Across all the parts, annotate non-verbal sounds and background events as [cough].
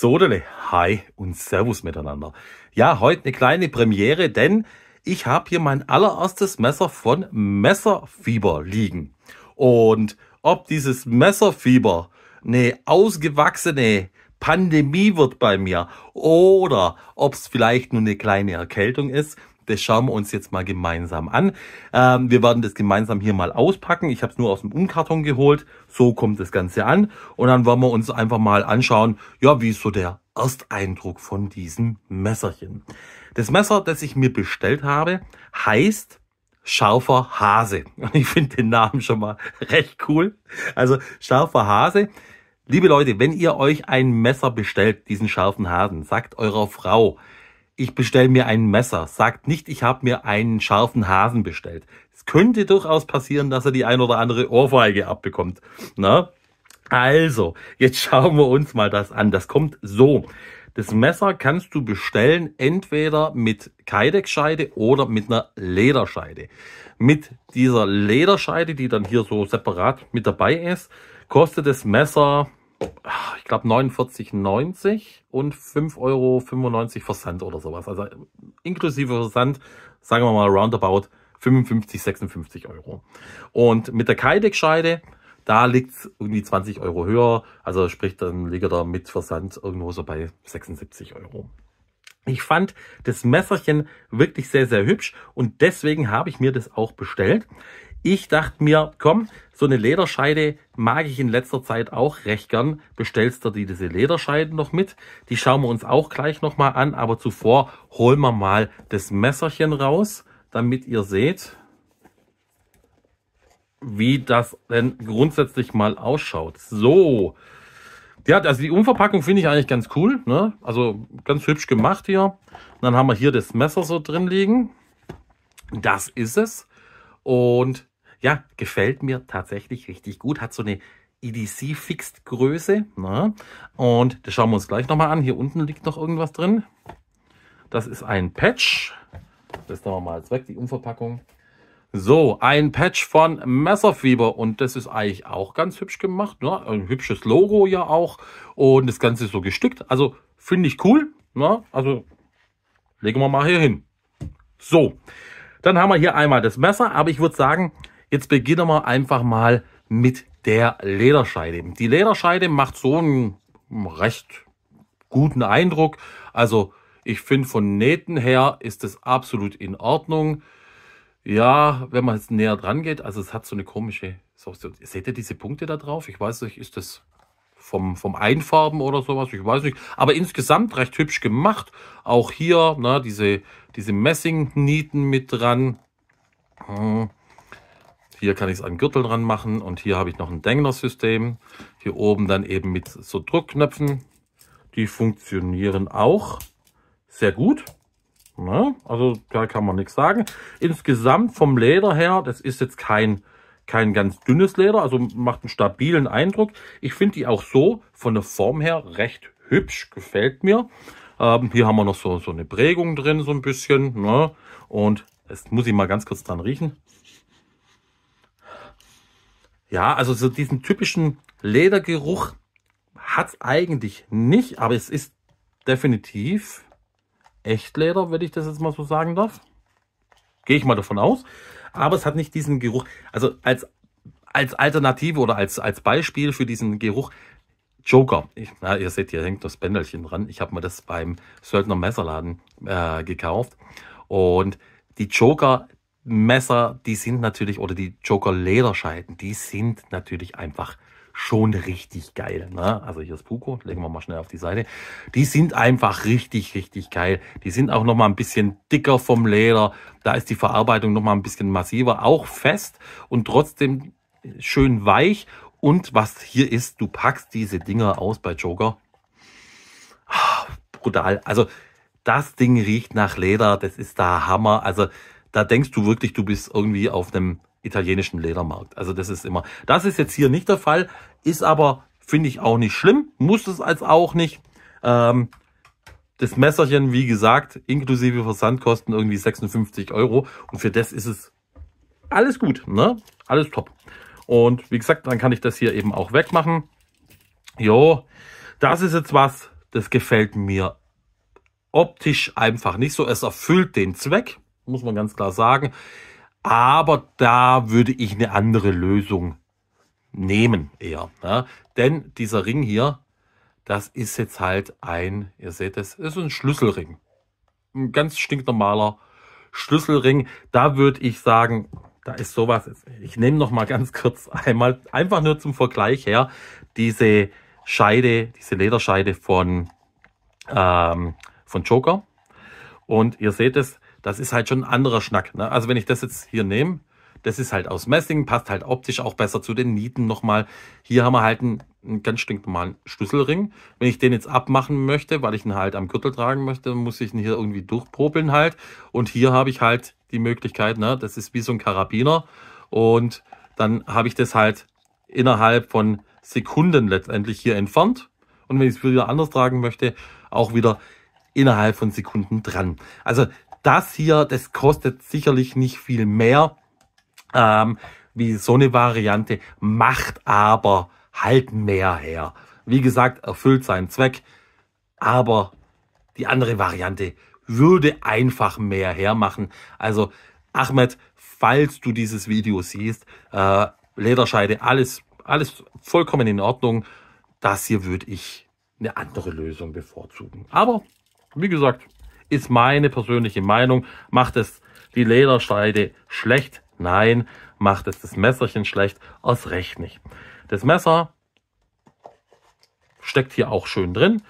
Sodele, hi und Servus miteinander. Ja, heute eine kleine Premiere, denn ich habe hier mein allererstes Messer von Messerfieber liegen. Und ob dieses Messerfieber eine ausgewachsene Pandemie wird bei mir oder ob es vielleicht nur eine kleine Erkältung ist, das schauen wir uns jetzt mal gemeinsam an. Ähm, wir werden das gemeinsam hier mal auspacken. Ich habe es nur aus dem Umkarton geholt. So kommt das Ganze an. Und dann wollen wir uns einfach mal anschauen, ja, wie ist so der Ersteindruck von diesem Messerchen. Das Messer, das ich mir bestellt habe, heißt Scharfer Hase. Und ich finde den Namen schon mal [laughs] recht cool. Also Scharfer Hase. Liebe Leute, wenn ihr euch ein Messer bestellt, diesen scharfen Hasen, sagt eurer Frau, ich bestelle mir ein Messer. Sagt nicht, ich habe mir einen scharfen Hasen bestellt. Es könnte durchaus passieren, dass er die ein oder andere Ohrfeige abbekommt. Na? Ne? Also, jetzt [laughs] schauen wir uns mal das an. Das kommt so. Das Messer kannst du bestellen entweder mit Kydex-Scheide oder mit einer Lederscheide. Mit dieser Lederscheide, die dann hier so separat mit dabei ist, kostet das Messer Ah, ich glaube 49,90 und 5,95 Euro Versand oder sowas. Also inklusive Versand, sagen wir mal roundabout 55, 56 Euro. Und mit der kydex scheide da liegt es irgendwie 20 Euro höher. Also sprich, dann liegt er mit Versand irgendwo so bei 76 Euro. Ich fand das Messerchen wirklich sehr, sehr hübsch und deswegen habe ich mir das auch bestellt. Ich dachte mir, komm, so eine Lederscheide mag ich in letzter Zeit auch recht gern. Bestellst du dir diese Lederscheiden noch mit? Die schauen wir uns auch gleich nochmal an, aber zuvor holen wir mal das Messerchen raus, damit ihr seht, wie das denn grundsätzlich mal ausschaut. So, ja, also die Umverpackung finde ich eigentlich ganz cool. Ne? Also ganz hübsch gemacht hier. Und dann haben wir hier das Messer so drin liegen. Das ist es. Und ja, gefällt mir tatsächlich richtig gut. Hat so eine EDC-Fixed-Größe. Ne? Und das schauen wir uns gleich nochmal an. Hier unten liegt noch irgendwas drin. Das ist ein Patch. Das nehmen wir mal jetzt weg, die Umverpackung. So, ein Patch von Messerfieber und das ist eigentlich auch ganz hübsch gemacht. Ne? Ein hübsches Logo ja auch und das Ganze ist so gestückt. Also finde ich cool. Ne? Also legen wir mal hier hin. So, dann haben wir hier einmal das Messer, aber ich würde sagen, jetzt beginnen wir einfach mal mit der Lederscheide. Die Lederscheide macht so einen recht guten Eindruck. Also ich finde von Nähten her ist es absolut in Ordnung. Ja, wenn man jetzt näher dran geht, also es hat so eine komische, so, seht ihr diese Punkte da drauf? Ich weiß nicht, ist das vom, vom Einfarben oder sowas, ich weiß nicht. Aber insgesamt recht hübsch gemacht. Auch hier ne, diese, diese Messing-Nieten mit dran. Hm. Hier kann ich es an Gürtel dran machen und hier habe ich noch ein Dengler-System. Hier oben dann eben mit so Druckknöpfen. Die funktionieren auch sehr gut. Ne? Also da kann man nichts sagen. Insgesamt vom Leder her, das ist jetzt kein kein ganz dünnes Leder, also macht einen stabilen Eindruck. Ich finde die auch so von der Form her recht hübsch, gefällt mir. Ähm, hier haben wir noch so, so eine Prägung drin, so ein bisschen. Ne? Und jetzt muss ich mal ganz kurz dran riechen. Ja, also so diesen typischen Ledergeruch hat es eigentlich nicht, aber es ist definitiv Echtleder, wenn ich das jetzt mal so sagen darf. Gehe ich mal davon aus aber es hat nicht diesen Geruch. Also als, als Alternative oder als, als Beispiel für diesen Geruch, Joker. Ich, na, ihr seht, hier hängt das Bändelchen dran. Ich habe mir das beim Söldner Messerladen äh, gekauft. Und die Joker Messer, die sind natürlich, oder die Joker Lederscheiden, die sind natürlich einfach schon richtig geil. Ne? Also hier ist Puko, legen wir mal schnell auf die Seite. Die sind einfach richtig, richtig geil. Die sind auch nochmal ein bisschen dicker vom Leder. Da ist die Verarbeitung nochmal ein bisschen massiver, auch fest und trotzdem schön weich. Und was hier ist, du packst diese Dinger aus bei Joker. Ah, brutal. Also das Ding riecht nach Leder. Das ist der Hammer. Also da denkst du wirklich, du bist irgendwie auf einem italienischen Ledermarkt. Also das ist immer, das ist jetzt hier nicht der Fall, ist aber, finde ich, auch nicht schlimm, muss es als auch nicht. Ähm, das Messerchen, wie gesagt, inklusive Versandkosten irgendwie 56 Euro und für das ist es alles gut, ne? Alles top. Und wie gesagt, dann kann ich das hier eben auch wegmachen. Jo, das ist jetzt was, das gefällt mir optisch einfach nicht so. Es erfüllt den Zweck, muss man ganz klar sagen. Aber da würde ich eine andere Lösung nehmen eher. Ne? Denn dieser Ring hier, das ist jetzt halt ein, ihr seht es, ist ein Schlüsselring. Ein ganz stinknormaler Schlüsselring. Da würde ich sagen, da ist sowas. Ich nehme noch mal ganz kurz einmal, einfach nur zum Vergleich her, diese Scheide, diese Lederscheide von, ähm, von Joker. Und ihr seht es, das ist halt schon ein anderer Schnack. Ne? Also wenn ich das jetzt hier nehme, das ist halt aus Messing, passt halt optisch auch besser zu den Nieten nochmal. Hier haben wir halt einen, einen ganz stinknormalen Schlüsselring. Wenn ich den jetzt abmachen möchte, weil ich ihn halt am Gürtel tragen möchte, muss ich ihn hier irgendwie durchpropeln halt. Und hier habe ich halt die Möglichkeit, ne, das ist wie so ein Karabiner. Und dann habe ich das halt innerhalb von Sekunden letztendlich hier entfernt. Und wenn ich es wieder anders tragen möchte, auch wieder innerhalb von Sekunden dran. Also das hier, das kostet sicherlich nicht viel mehr ähm, wie so eine Variante, macht aber halt mehr her. Wie gesagt, erfüllt seinen Zweck, aber die andere Variante würde einfach mehr hermachen. Also Ahmed, falls du dieses Video siehst, äh, Lederscheide, alles, alles vollkommen in Ordnung. Das hier würde ich eine andere Lösung bevorzugen. Aber wie gesagt, ist meine persönliche Meinung. Macht es die Ledersteide schlecht? Nein. Macht es das Messerchen schlecht? Aus Recht nicht. Das Messer steckt hier auch schön drin,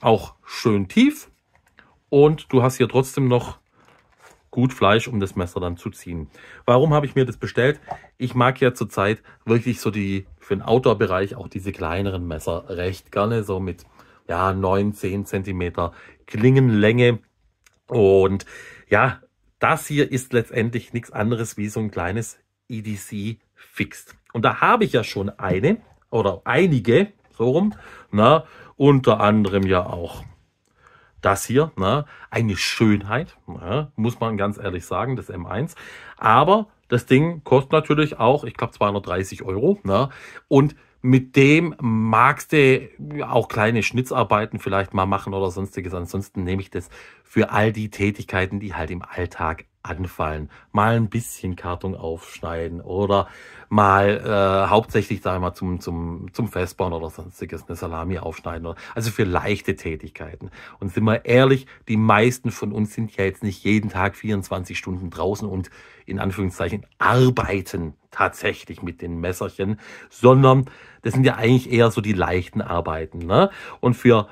auch schön tief. Und du hast hier trotzdem noch gut Fleisch, um das Messer dann zu ziehen. Warum habe ich mir das bestellt? Ich mag ja zurzeit wirklich so die, für den Outdoor-Bereich auch diese kleineren Messer recht gerne, so mit ja, 9, 10 cm Klingenlänge. Und ja, das hier ist letztendlich nichts anderes wie so ein kleines EDC Fixed. Und da habe ich ja schon eine oder einige, so rum, na, unter anderem ja auch das hier, na, eine Schönheit, na, muss man ganz ehrlich sagen, das M1. Aber das Ding kostet natürlich auch, ich glaube, 230 Euro. Na, und mit dem magst du auch kleine Schnitzarbeiten vielleicht mal machen oder sonstiges. Ansonsten nehme ich das für all die Tätigkeiten, die halt im Alltag anfallen. Mal ein bisschen Karton aufschneiden oder mal äh, hauptsächlich da mal zum, zum, zum Festbauen oder sonstiges eine Salami aufschneiden. Oder, also für leichte Tätigkeiten. Und sind wir ehrlich, die meisten von uns sind ja jetzt nicht jeden Tag 24 Stunden draußen und in Anführungszeichen arbeiten tatsächlich mit den Messerchen, sondern das sind ja eigentlich eher so die leichten Arbeiten. Ne? Und für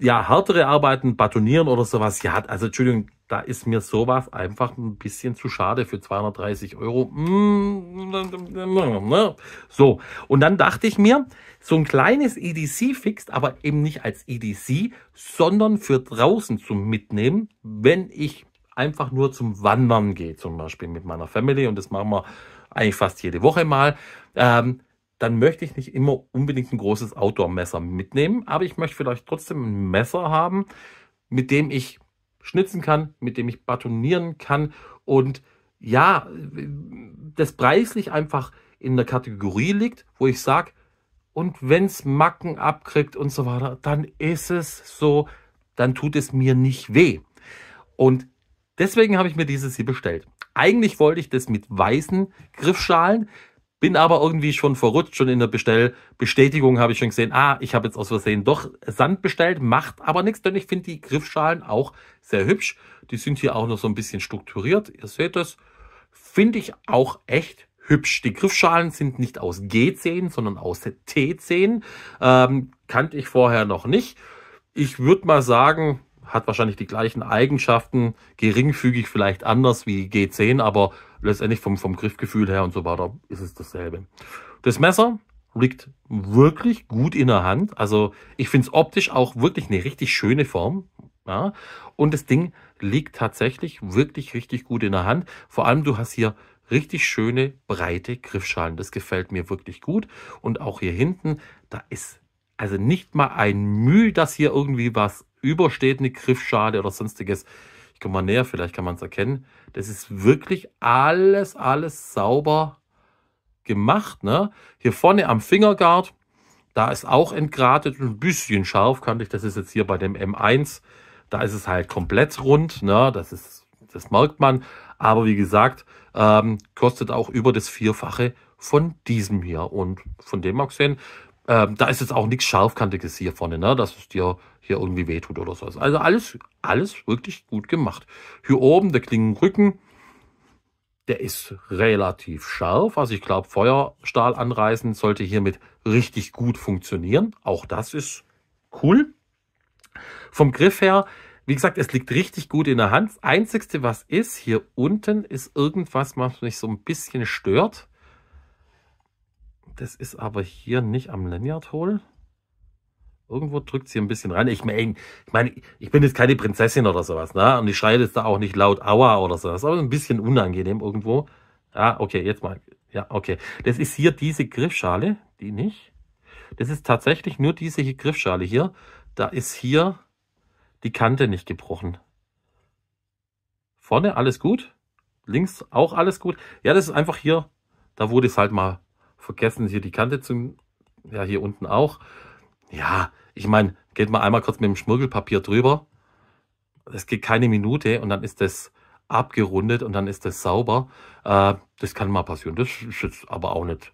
ja, härtere Arbeiten, Batonieren oder sowas, ja, also Entschuldigung, da ist mir sowas einfach ein bisschen zu schade für 230 Euro. Mm, so, und dann dachte ich mir, so ein kleines EDC fixt, aber eben nicht als EDC, sondern für draußen zum Mitnehmen, wenn ich einfach nur zum Wandern gehe, zum Beispiel mit meiner Family, und das machen wir eigentlich fast jede Woche mal. Ähm, dann möchte ich nicht immer unbedingt ein großes Outdoor-Messer mitnehmen, aber ich möchte vielleicht trotzdem ein Messer haben, mit dem ich schnitzen kann, mit dem ich batonieren kann und ja, das preislich einfach in der Kategorie liegt, wo ich sage, und wenn es Macken abkriegt und so weiter, dann ist es so, dann tut es mir nicht weh. Und deswegen habe ich mir dieses hier bestellt. Eigentlich wollte ich das mit weißen Griffschalen, bin aber irgendwie schon verrutscht, schon in der Bestellbestätigung habe ich schon gesehen, ah, ich habe jetzt aus Versehen doch Sand bestellt, macht aber nichts, denn ich finde die Griffschalen auch sehr hübsch. Die sind hier auch noch so ein bisschen strukturiert, ihr seht das, finde ich auch echt hübsch. Die Griffschalen sind nicht aus G10, sondern aus T10, ähm, kannte ich vorher noch nicht. Ich würde mal sagen, hat wahrscheinlich die gleichen Eigenschaften, geringfügig vielleicht anders wie G10, aber letztendlich vom, vom Griffgefühl her und so weiter ist es dasselbe. Das Messer liegt wirklich gut in der Hand. Also ich finde es optisch auch wirklich eine richtig schöne Form. Ja. Und das Ding liegt tatsächlich wirklich richtig gut in der Hand. Vor allem du hast hier richtig schöne breite Griffschalen. Das gefällt mir wirklich gut. Und auch hier hinten, da ist also nicht mal ein Mühe, dass hier irgendwie was übersteht eine Griffschale oder sonstiges. Ich komme mal näher, vielleicht kann man es erkennen. Das ist wirklich alles, alles sauber gemacht. Ne? Hier vorne am Fingerguard, da ist auch entgratet und ein bisschen scharf, kannte ich. Das ist jetzt hier bei dem M1. Da ist es halt komplett rund. Ne? Das, ist, das merkt man. Aber wie gesagt, ähm, kostet auch über das Vierfache von diesem hier. Und von dem mal sehen, ähm, da ist jetzt auch nichts Scharfkantiges hier vorne, ne? dass es dir hier irgendwie wehtut oder sowas. Also alles, alles wirklich gut gemacht. Hier oben der Klingenrücken, der ist relativ scharf. Also ich glaube, Feuerstahl anreißen sollte hiermit richtig gut funktionieren. Auch das ist cool. Vom Griff her, wie gesagt, es liegt richtig gut in der Hand. Das Einzigste, was ist, hier unten ist irgendwas, was mich so ein bisschen stört. Das ist aber hier nicht am Lanyard Hole. Irgendwo drückt sie ein bisschen rein. Ich meine, ich, mein, ich bin jetzt keine Prinzessin oder sowas, ne? Und ich schreie jetzt da auch nicht laut Aua oder sowas. Aber ein bisschen unangenehm irgendwo. Ja, okay, jetzt mal. Ja, okay. Das ist hier diese Griffschale, die nicht. Das ist tatsächlich nur diese Griffschale hier. Da ist hier die Kante nicht gebrochen. Vorne alles gut. Links auch alles gut. Ja, das ist einfach hier, da wurde es halt mal vergessen hier die Kante zum, ja, hier unten auch. Ja, ich meine, geht mal einmal kurz mit dem Schmirgelpapier drüber. Es geht keine Minute und dann ist das abgerundet und dann ist das sauber. Äh, das kann mal passieren. Das ist jetzt aber auch nicht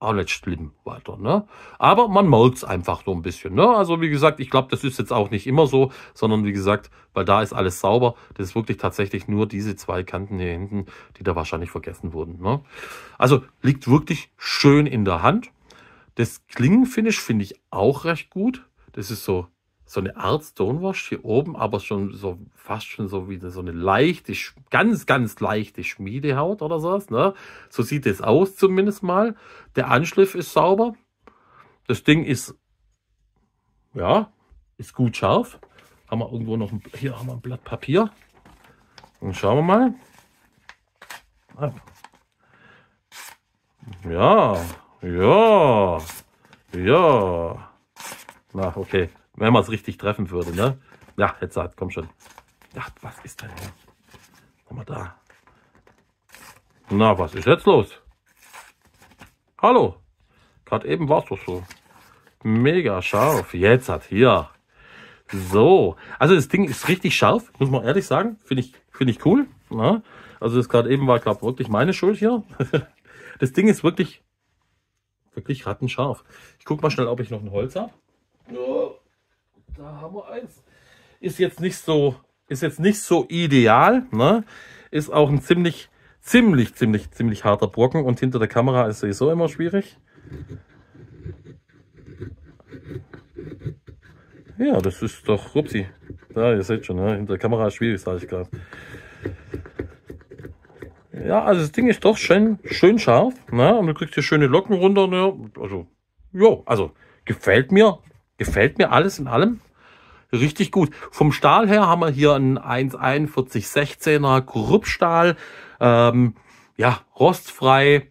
auch nicht schlimm weiter. Ne? Aber man merkt's einfach so ein bisschen. Ne? Also wie gesagt, ich glaube, das ist jetzt auch nicht immer so, sondern wie gesagt, weil da ist alles sauber. Das ist wirklich tatsächlich nur diese zwei Kanten hier hinten, die da wahrscheinlich vergessen wurden. Ne? Also liegt wirklich schön in der Hand. Das Klingenfinish finde ich auch recht gut. Das ist so so eine Art Stonewash hier oben, aber schon so fast schon so wie so eine leichte, ganz, ganz leichte Schmiedehaut oder sowas. Ne? So sieht es aus zumindest mal. Der Anschliff ist sauber. Das Ding ist, ja, ist gut scharf. Haben wir irgendwo noch, ein, hier haben wir ein Blatt Papier. Dann schauen wir mal. Ah. Ja, ja, ja. Na, okay. Wenn man es richtig treffen würde, ne? Ja, jetzt sagt, komm schon. Ja, was ist denn hier? Haben wir da. Na, was ist jetzt los? Hallo. Gerade eben war es doch so. Mega scharf. Jetzt hat hier. So. Also das Ding ist richtig scharf, muss man ehrlich sagen. Finde ich, finde ich cool. Na? Ne? Also das gerade eben war, glaube wirklich meine Schuld hier. [laughs] das Ding ist wirklich, wirklich rattenscharf. Ich guck mal schnell, ob ich noch ein Holz habe. Oh da haben wir eins. Ist jetzt nicht so, ist jetzt nicht so ideal, ne? Ist auch ein ziemlich, ziemlich, ziemlich, ziemlich harter Brocken und hinter der Kamera ist sowieso immer schwierig. Ja, das ist doch Rupsi. Da, ihr seht schon, ne? hinter der Kamera ist schwierig, sage ich gerade. Ja, also das Ding ist doch schön, schön scharf. Ne? Und du kriegst hier schöne Locken runter. Ne? Also, jo, also gefällt mir. Gefällt mir alles in allem richtig gut. Vom Stahl her haben wir hier einen 14116er Gruppstahl. Ähm, ja, rostfrei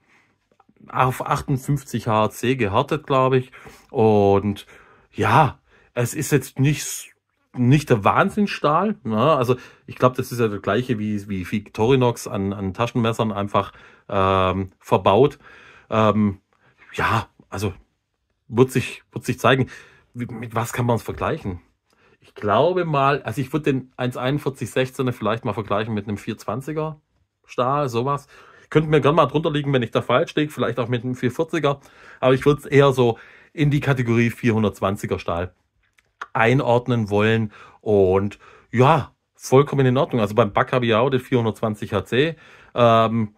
auf 58 HC gehärtet, glaube ich. Und ja, es ist jetzt nicht, nicht der Wahnsinnstahl. Ne? Also ich glaube, das ist ja das gleiche wie, wie, wie Torinox an, an Taschenmessern einfach ähm, verbaut. Ähm, ja, also wird sich, wird sich zeigen, mit was kann man es vergleichen? Ich glaube mal, also ich würde den 1,41,16er vielleicht mal vergleichen mit einem 420er Stahl, sowas. Könnte mir gerne mal drunter liegen, wenn ich da falsch liege, vielleicht auch mit einem 440er. Aber ich würde es eher so in die Kategorie 420er Stahl einordnen wollen. Und ja, vollkommen in Ordnung. Also beim Back habe ich auch den 420 HC. Ähm,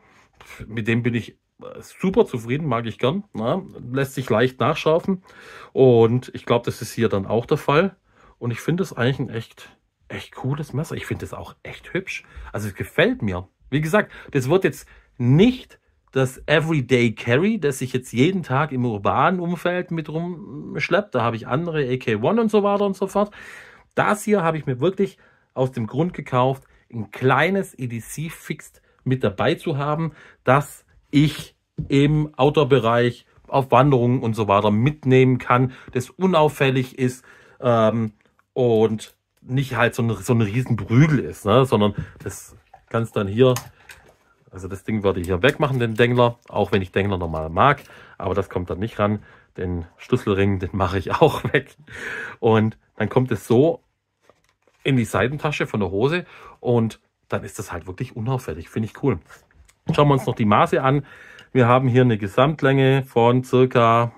mit dem bin ich äh, super zufrieden, mag ich gern. Na, ne? lässt sich leicht nachschärfen. Und ich glaube, das ist hier dann auch der Fall. Und ich finde es eigentlich ein echt, echt cooles Messer. Ich finde es auch echt hübsch. Also es gefällt mir. Wie gesagt, das wird jetzt nicht das Everyday Carry, das ich jetzt jeden Tag im urbanen Umfeld mit rumschleppt. Da habe ich andere AK1 und so weiter und so fort. Das hier habe ich mir wirklich aus dem Grund gekauft, ein kleines EDC Fixed mit dabei zu haben, dass ich im Outdoor-Bereich auf Wanderungen und so weiter mitnehmen kann, das unauffällig ist, ähm, und nicht halt so ein, so ein Riesenbrügel ist, ne? sondern das kannst dann hier, also das Ding würde ich hier wegmachen, den Dengler, auch wenn ich Dengler normal mag, aber das kommt dann nicht ran. Den Schlüsselring, den mache ich auch [laughs] weg. Und dann kommt es so in die Seitentasche von der Hose und dann ist das halt wirklich unauffällig. Finde ich cool. Schauen wir uns noch die Maße an. Wir haben hier eine Gesamtlänge von circa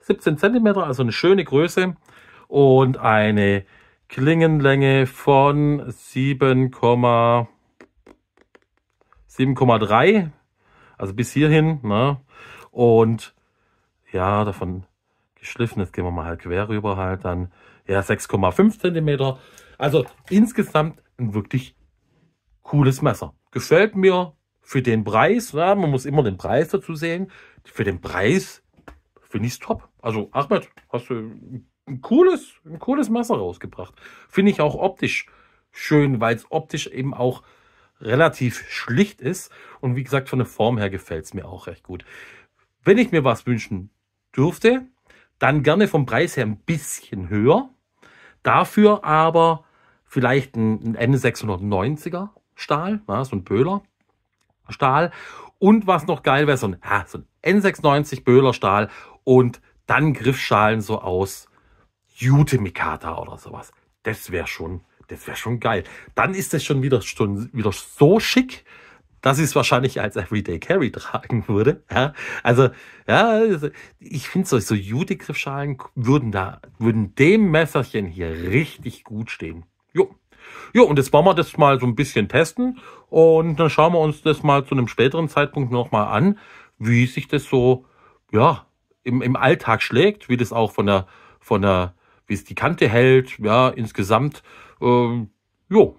17 cm, also eine schöne Größe und eine Klingenlänge von 7,3, also bis hierhin. Ne? Und ja, davon geschliffen, jetzt gehen wir mal halt quer rüber halt dann, ja 6,5 cm. Also insgesamt ein wirklich cooles Messer. Gefällt mir für den Preis, ja, ne? man muss immer den Preis dazu sehen, für den Preis finde ich es top. Also Ahmed, hast du ein cooles, ein cooles Messer rausgebracht. Finde ich auch optisch schön, weil es optisch eben auch relativ schlicht ist. Und wie gesagt, von der Form her gefällt es mir auch recht gut. Wenn ich mir was wünschen dürfte, dann gerne vom Preis her ein bisschen höher. Dafür aber vielleicht ein, N690er Stahl, ja, so ein Böhler Stahl. Und was noch geil wäre, so ein, ja, so ein N690 Böhler Stahl und dann Griffschalen so aus Jute Mikata oder sowas. Das wäre schon, das wäre schon geil. Dann ist das schon wieder, schon wieder so schick, dass ich es wahrscheinlich als Everyday Carry tragen würde. Ja, also, ja, also, ich finde so, so Jute-Griffschalen würden da, würden dem Messerchen hier richtig gut stehen. Jo. Jo, und jetzt wollen wir das mal so ein bisschen testen und dann schauen wir uns das mal zu einem späteren Zeitpunkt nochmal an, wie sich das so, ja, im, im Alltag schlägt, wie das auch von der, von der, wie es die Kante hält, ja, insgesamt. Ähm, jo,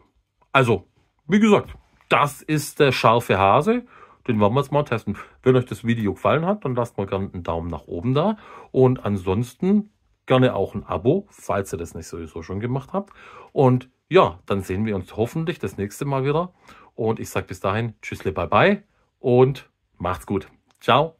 also, wie gesagt, das ist der scharfe Hase. Den wollen wir jetzt mal testen. Wenn euch das Video gefallen hat, dann lasst mal gerne einen Daumen nach oben da. Und ansonsten gerne auch ein Abo, falls ihr das nicht sowieso schon gemacht habt. Und ja, dann sehen wir uns hoffentlich das nächste Mal wieder. Und ich sage bis dahin, tschüssle, bye bye und macht's gut. Ciao.